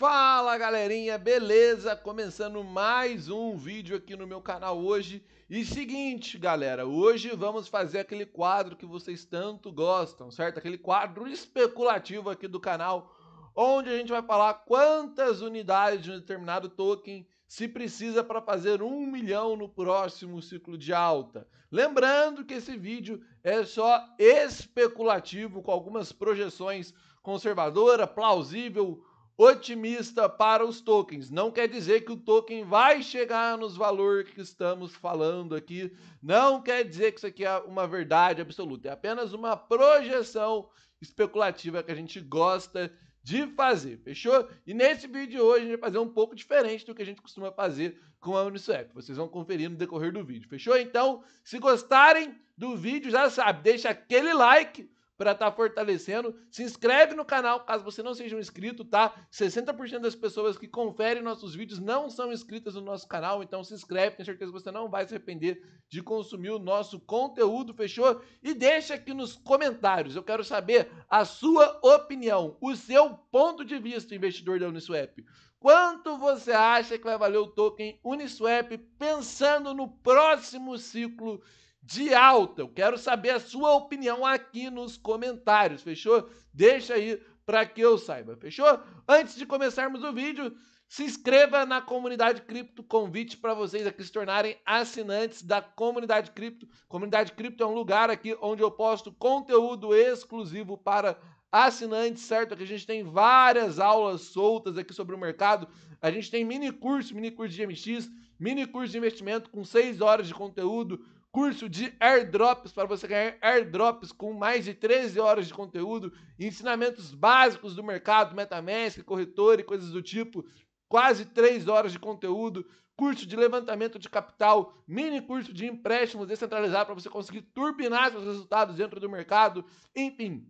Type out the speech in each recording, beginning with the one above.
Fala galerinha, beleza? Começando mais um vídeo aqui no meu canal hoje. E seguinte, galera, hoje vamos fazer aquele quadro que vocês tanto gostam, certo? Aquele quadro especulativo aqui do canal, onde a gente vai falar quantas unidades de um determinado token se precisa para fazer um milhão no próximo ciclo de alta. Lembrando que esse vídeo é só especulativo, com algumas projeções conservadora, plausível, otimista para os tokens. Não quer dizer que o token vai chegar nos valores que estamos falando aqui. Não quer dizer que isso aqui é uma verdade absoluta. É apenas uma projeção especulativa que a gente gosta de fazer, fechou? E nesse vídeo de hoje a gente vai fazer um pouco diferente do que a gente costuma fazer com a Uniswap. Vocês vão conferir no decorrer do vídeo, fechou? Então, se gostarem do vídeo, já sabe, deixa aquele like, para estar tá fortalecendo. Se inscreve no canal, caso você não seja um inscrito, tá? 60% das pessoas que conferem nossos vídeos não são inscritas no nosso canal, então se inscreve, tenho certeza que você não vai se arrepender de consumir o nosso conteúdo, fechou? E deixa aqui nos comentários, eu quero saber a sua opinião, o seu ponto de vista, investidor da Uniswap. Quanto você acha que vai valer o token Uniswap pensando no próximo ciclo de alta. Eu quero saber a sua opinião aqui nos comentários, fechou? Deixa aí para que eu saiba, fechou? Antes de começarmos o vídeo, se inscreva na comunidade cripto, convite para vocês aqui se tornarem assinantes da comunidade cripto. Comunidade cripto é um lugar aqui onde eu posto conteúdo exclusivo para assinantes, certo? Aqui a gente tem várias aulas soltas aqui sobre o mercado. A gente tem mini curso, mini curso de MX, mini curso de investimento com 6 horas de conteúdo curso de airdrops para você ganhar airdrops com mais de 13 horas de conteúdo, ensinamentos básicos do mercado, MetaMask, corretor e coisas do tipo, quase 3 horas de conteúdo, curso de levantamento de capital, mini curso de empréstimos descentralizado para você conseguir turbinar seus resultados dentro do mercado, enfim.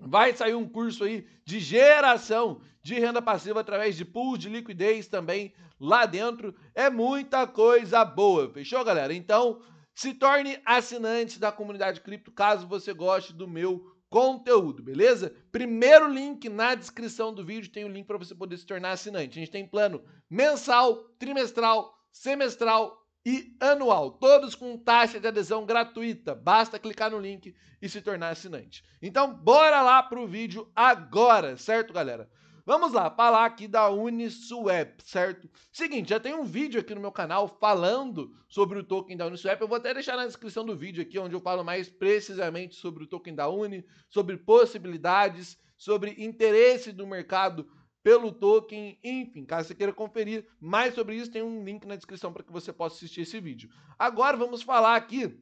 Vai sair um curso aí de geração de renda passiva através de pools de liquidez também lá dentro. É muita coisa boa, fechou, galera? Então, se torne assinante da comunidade cripto caso você goste do meu conteúdo, beleza? Primeiro link na descrição do vídeo tem o um link para você poder se tornar assinante. A gente tem plano mensal, trimestral, semestral e anual, todos com taxa de adesão gratuita. Basta clicar no link e se tornar assinante. Então, bora lá pro vídeo agora, certo, galera? Vamos lá, falar aqui da Uniswap, certo? Seguinte, já tem um vídeo aqui no meu canal falando sobre o token da Uniswap. Eu vou até deixar na descrição do vídeo aqui, onde eu falo mais precisamente sobre o token da Uni, sobre possibilidades, sobre interesse do mercado pelo token, enfim, caso você queira conferir mais sobre isso, tem um link na descrição para que você possa assistir esse vídeo. Agora vamos falar aqui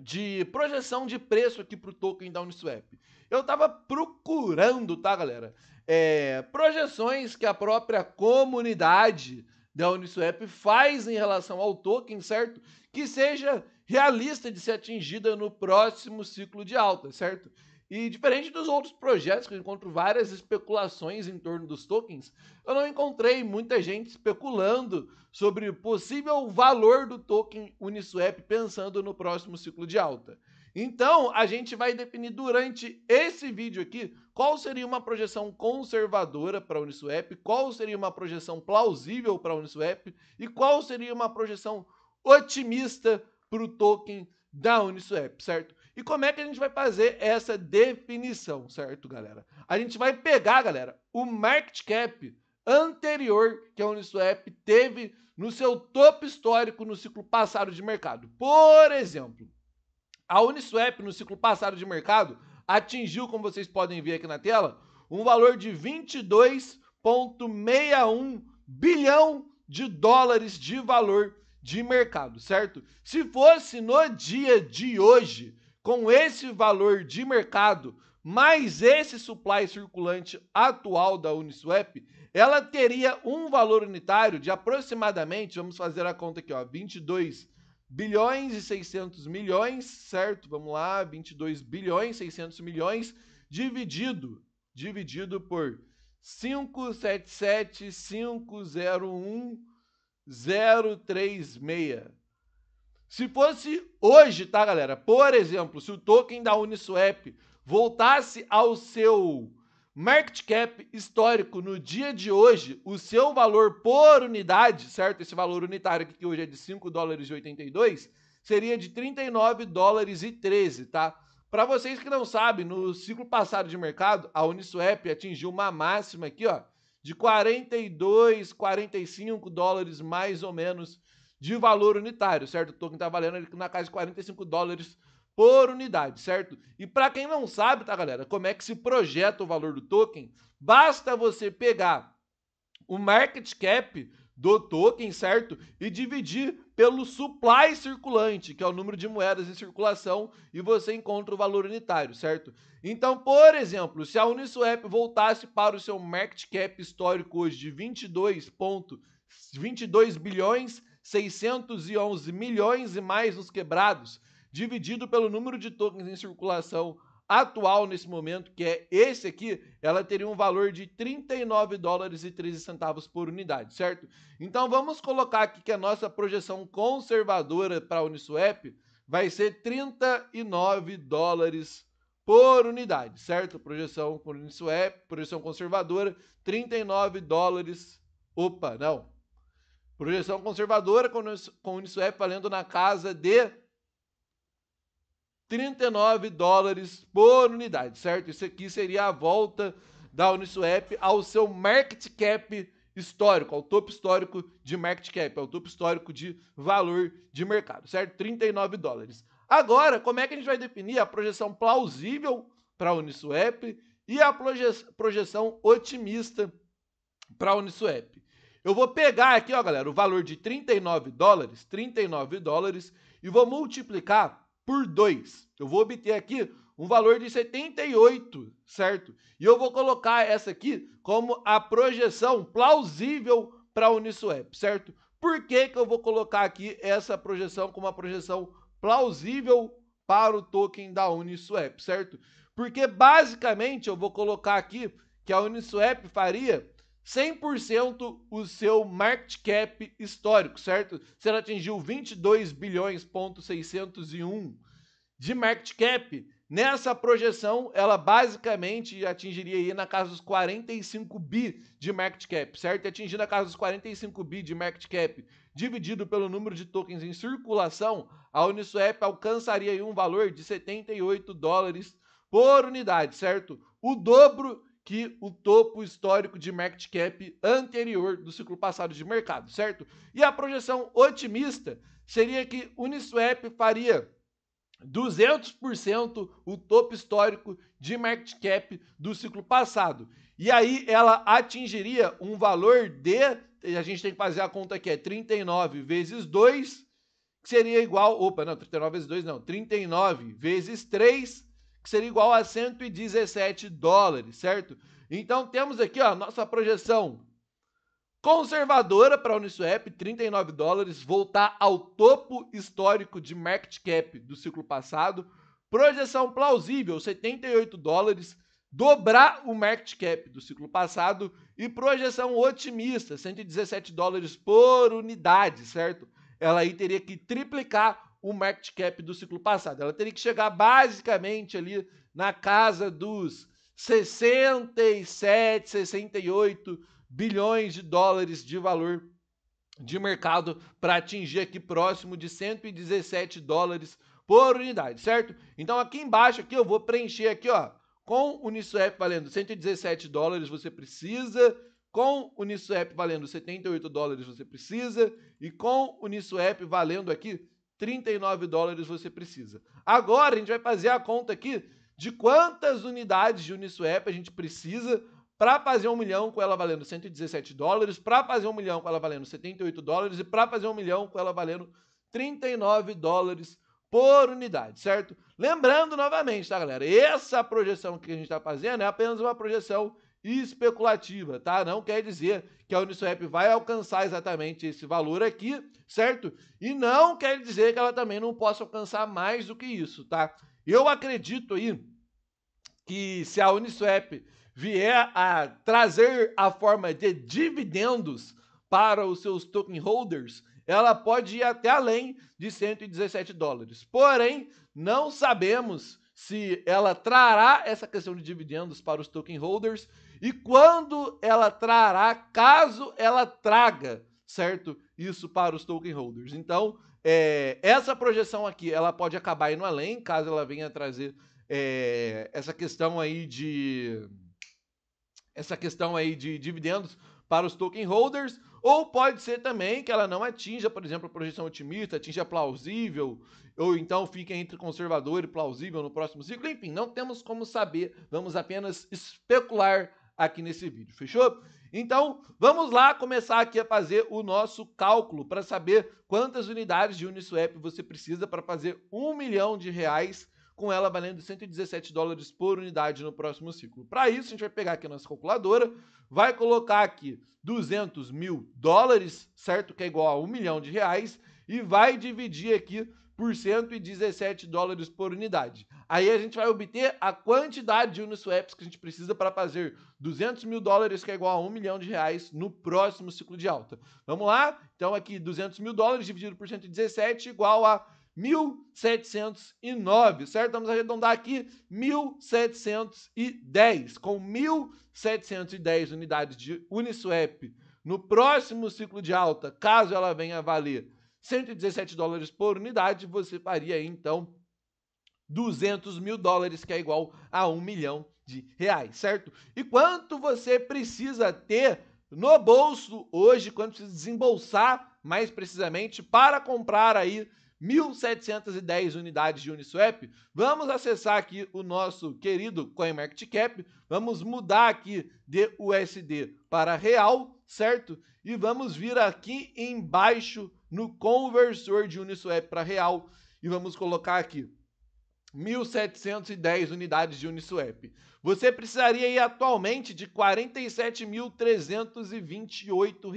de projeção de preço aqui para o token da Uniswap. Eu estava procurando, tá, galera? é, projeções que a própria comunidade da Uniswap faz em relação ao token, certo? Que seja realista de ser atingida no próximo ciclo de alta, certo? E diferente dos outros projetos que eu encontro várias especulações em torno dos tokens, eu não encontrei muita gente especulando sobre o possível valor do token Uniswap pensando no próximo ciclo de alta. Então, a gente vai definir durante esse vídeo aqui qual seria uma projeção conservadora para a Uniswap, qual seria uma projeção plausível para a Uniswap e qual seria uma projeção otimista para o token da Uniswap, certo? E como é que a gente vai fazer essa definição, certo, galera? A gente vai pegar, galera, o market cap anterior que a Uniswap teve no seu topo histórico no ciclo passado de mercado. Por exemplo, a Uniswap, no ciclo passado de mercado, atingiu, como vocês podem ver aqui na tela, um valor de 22,61 bilhão de dólares de valor de mercado, certo? Se fosse no dia de hoje, com esse valor de mercado, mais esse supply circulante atual da Uniswap, ela teria um valor unitário de aproximadamente, vamos fazer a conta aqui, ó, 22 bilhões e 600 milhões, certo? Vamos lá, 22 bilhões, 600 milhões, dividido, dividido por 577501036. Se fosse hoje, tá, galera? Por exemplo, se o token da Uniswap voltasse ao seu Market cap histórico no dia de hoje, o seu valor por unidade, certo? Esse valor unitário que hoje é de 5 dólares e 82, seria de 39 dólares e 13, tá? Para vocês que não sabem, no ciclo passado de mercado, a Uniswap atingiu uma máxima aqui, ó, de 42, 45 dólares mais ou menos de valor unitário, certo? O token tá valendo na casa de 45 dólares por unidade, certo? E para quem não sabe, tá, galera, como é que se projeta o valor do token, basta você pegar o market cap do token, certo? E dividir pelo supply circulante, que é o número de moedas em circulação, e você encontra o valor unitário, certo? Então, por exemplo, se a Uniswap voltasse para o seu market cap histórico hoje de 22 ponto 22 bilhões 611 milhões e mais nos quebrados, dividido pelo número de tokens em circulação atual nesse momento, que é esse aqui, ela teria um valor de 39 dólares e 13 centavos por unidade, certo? Então vamos colocar aqui que a nossa projeção conservadora para a Uniswap vai ser 39 dólares por unidade, certo? Projeção por Uniswap, projeção conservadora, 39 dólares. Opa, não. Projeção conservadora com Uniswap valendo na casa de 39 dólares por unidade, certo? Isso aqui seria a volta da Uniswap ao seu market cap histórico, ao topo histórico de market cap, ao topo histórico de valor de mercado, certo? 39 dólares. Agora, como é que a gente vai definir a projeção plausível para a Uniswap e a projeção otimista para a Uniswap? Eu vou pegar aqui, ó, galera, o valor de 39 dólares, 39 dólares, e vou multiplicar por 2. Eu vou obter aqui um valor de 78, certo? E eu vou colocar essa aqui como a projeção plausível para a Uniswap, certo? Por que, que eu vou colocar aqui essa projeção como uma projeção plausível para o token da Uniswap, certo? Porque basicamente eu vou colocar aqui que a Uniswap faria 100% o seu market cap histórico, certo? Se ela atingiu 22 bilhões,601 de market cap, nessa projeção ela basicamente atingiria aí na casa dos 45 bi de market cap, certo? E atingindo a casa dos 45 bi de market cap dividido pelo número de tokens em circulação, a Uniswap alcançaria aí um valor de 78 dólares por unidade, certo? O dobro que o topo histórico de market cap anterior do ciclo passado de mercado, certo? E a projeção otimista seria que Uniswap faria 200% o topo histórico de market cap do ciclo passado. E aí ela atingiria um valor de, a gente tem que fazer a conta aqui, é 39 vezes 2, que seria igual, opa, não, 39 vezes 2 não, 39 vezes 3, que seria igual a 117 dólares, certo? Então temos aqui a nossa projeção conservadora para a Uniswap, 39 dólares, voltar ao topo histórico de market cap do ciclo passado. Projeção plausível, 78 dólares, dobrar o market cap do ciclo passado. E projeção otimista, 117 dólares por unidade, certo? Ela aí teria que triplicar o market cap do ciclo passado. Ela teria que chegar basicamente ali na casa dos 67, 68 bilhões de dólares de valor de mercado para atingir aqui próximo de 117 dólares por unidade, certo? Então aqui embaixo aqui eu vou preencher aqui, ó, com Uniswap valendo 117 dólares você precisa, com Uniswap valendo 78 dólares você precisa e com Uniswap valendo aqui 39 dólares você precisa. Agora a gente vai fazer a conta aqui de quantas unidades de Uniswap a gente precisa para fazer um milhão com ela valendo 117 dólares, para fazer um milhão com ela valendo 78 dólares e para fazer um milhão com ela valendo 39 dólares por unidade, certo? Lembrando novamente, tá, galera? Essa projeção que a gente está fazendo é apenas uma projeção especulativa, tá? Não quer dizer que a Uniswap vai alcançar exatamente esse valor aqui, certo? E não quer dizer que ela também não possa alcançar mais do que isso, tá? Eu acredito aí que se a Uniswap vier a trazer a forma de dividendos para os seus token holders, ela pode ir até além de 117 dólares. Porém, não sabemos se ela trará essa questão de dividendos para os token holders e quando ela trará, caso ela traga, certo? Isso para os token holders. Então, é, essa projeção aqui, ela pode acabar indo além, caso ela venha trazer é, essa questão aí de essa questão aí de dividendos para os token holders, ou pode ser também que ela não atinja, por exemplo, a projeção otimista, atinja plausível, ou então fique entre conservador e plausível no próximo ciclo. Enfim, não temos como saber, vamos apenas especular aqui nesse vídeo, fechou? Então, vamos lá começar aqui a fazer o nosso cálculo para saber quantas unidades de Uniswap você precisa para fazer um milhão de reais com ela valendo 117 dólares por unidade no próximo ciclo. Para isso, a gente vai pegar aqui a nossa calculadora, vai colocar aqui 200 mil dólares, certo? Que é igual a um milhão de reais, e vai dividir aqui por 117 dólares por unidade. Aí a gente vai obter a quantidade de Uniswaps que a gente precisa para fazer 200 mil dólares, que é igual a 1 milhão de reais, no próximo ciclo de alta. Vamos lá? Então aqui, 200 mil dólares dividido por 117 igual a 1709, certo? Vamos arredondar aqui 1710. Com 1710 unidades de Uniswap no próximo ciclo de alta, caso ela venha a valer 117 dólares por unidade, você faria então 200 mil dólares, que é igual a 1 milhão de reais, certo? E quanto você precisa ter no bolso hoje, quanto precisa desembolsar mais precisamente para comprar aí 1.710 unidades de Uniswap. Vamos acessar aqui o nosso querido CoinMarketCap, vamos mudar aqui de USD para real, certo? E vamos vir aqui embaixo no conversor de Uniswap para real e vamos colocar aqui 1.710 unidades de Uniswap. Você precisaria aí atualmente de R$ 47.328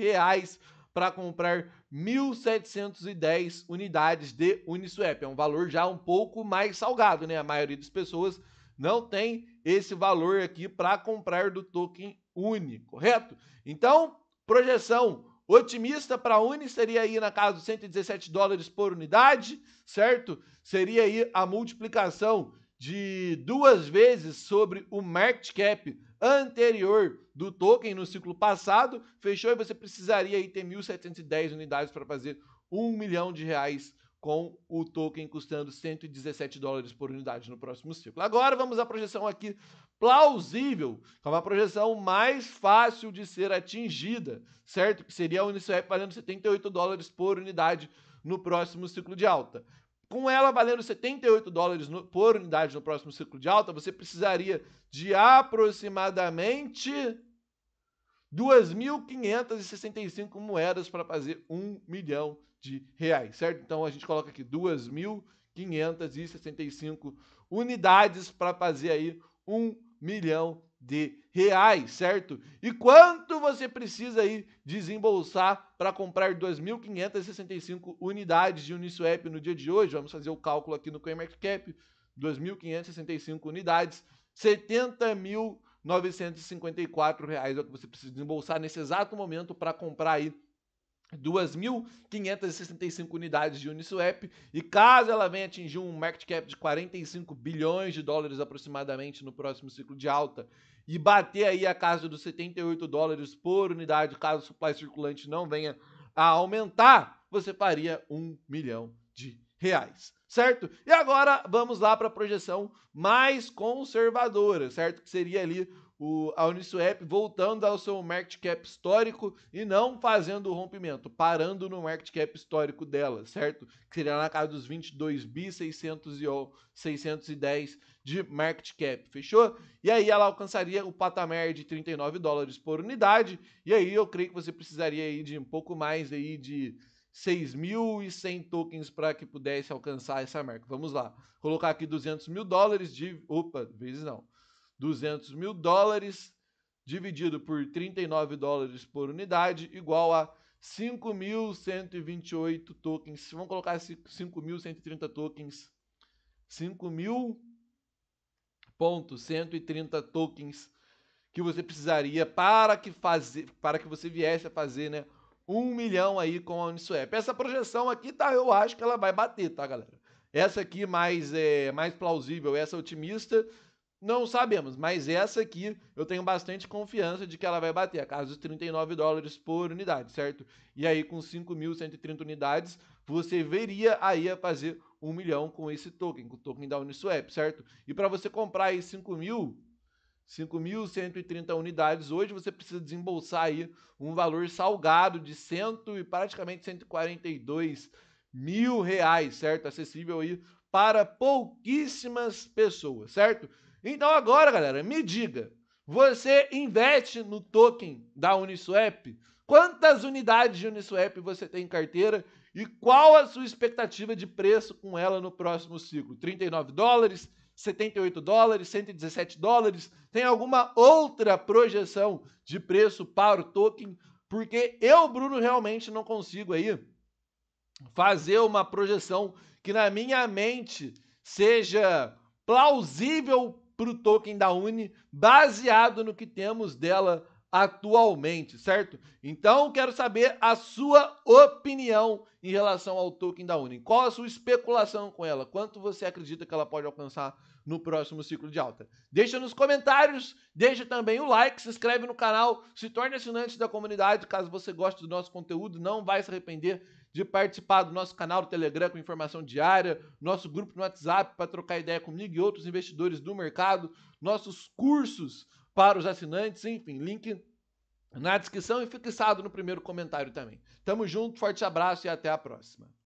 para comprar 1.710 unidades de Uniswap. É um valor já um pouco mais salgado, né? A maioria das pessoas não tem esse valor aqui para comprar do token Uni, correto? Então, projeção otimista para a Uni seria aí na casa dos 117 dólares por unidade, certo? Seria aí a multiplicação de duas vezes sobre o market cap anterior do token no ciclo passado, fechou e você precisaria aí ter 1.710 unidades para fazer um milhão de reais com o token custando 117 dólares por unidade no próximo ciclo. Agora vamos à projeção aqui plausível, que é uma projeção mais fácil de ser atingida, certo? Que seria a Uniswap valendo 78 dólares por unidade no próximo ciclo de alta. Com ela valendo 78 dólares no, por unidade no próximo ciclo de alta, você precisaria de aproximadamente 2.565 moedas para fazer 1 milhão de reais, certo? Então a gente coloca aqui 2.565 unidades para fazer aí 1 milhão de reais, certo? E quanto você precisa aí desembolsar para comprar 2.565 unidades de Uniswap no dia de hoje? Vamos fazer o cálculo aqui no CoinMarketCap. 2.565 unidades, R$ reais é o que você precisa desembolsar nesse exato momento para comprar aí 2.565 unidades de Uniswap e caso ela venha atingir um market cap de 45 bilhões de dólares aproximadamente no próximo ciclo de alta e bater aí a casa dos 78 dólares por unidade, caso o supply circulante não venha a aumentar, você faria um milhão de reais, certo? E agora vamos lá para a projeção mais conservadora, certo? Que seria ali o, a Uniswap voltando ao seu market cap histórico e não fazendo o rompimento, parando no market cap histórico dela, certo? Que seria na casa dos 22 bi 610 de market cap, fechou? E aí ela alcançaria o patamar de 39 dólares por unidade, e aí eu creio que você precisaria aí de um pouco mais aí de 6.100 tokens para que pudesse alcançar essa marca. Vamos lá. Colocar aqui 200 mil dólares de... Opa, vezes não. 200 mil dólares dividido por 39 dólares por unidade, igual a 5.128 tokens. Vamos colocar 5.130 tokens. 5.130 tokens que você precisaria para que, fazer, para que você viesse a fazer né, milhão aí com a Uniswap. Essa projeção aqui, tá, eu acho que ela vai bater, tá, galera? Essa aqui mais, é, mais plausível, essa otimista não sabemos, mas essa aqui eu tenho bastante confiança de que ela vai bater a casa dos 39 dólares por unidade, certo? E aí com 5.130 unidades, você veria aí a fazer 1 milhão com esse token, com o token da Uniswap, certo? E para você comprar aí mil, 5.130 unidades, hoje você precisa desembolsar aí um valor salgado de 100 e praticamente 142 mil reais, certo? Acessível aí para pouquíssimas pessoas, certo? Então agora, galera, me diga, você investe no token da Uniswap? Quantas unidades de Uniswap você tem em carteira e qual a sua expectativa de preço com ela no próximo ciclo? 39 dólares, 78 dólares, 117 dólares? Tem alguma outra projeção de preço para o token? Porque eu, Bruno, realmente não consigo aí fazer uma projeção que na minha mente seja plausível para o token da Uni, baseado no que temos dela atualmente, certo? Então, quero saber a sua opinião em relação ao token da Uni. Qual a sua especulação com ela? Quanto você acredita que ela pode alcançar no próximo ciclo de alta? Deixa nos comentários, deixa também o like, se inscreve no canal, se torne assinante da comunidade, caso você goste do nosso conteúdo, não vai se arrepender de participar do nosso canal do Telegram com informação diária, nosso grupo no WhatsApp para trocar ideia comigo e outros investidores do mercado, nossos cursos para os assinantes, enfim, link na descrição e fixado no primeiro comentário também. Tamo junto, forte abraço e até a próxima.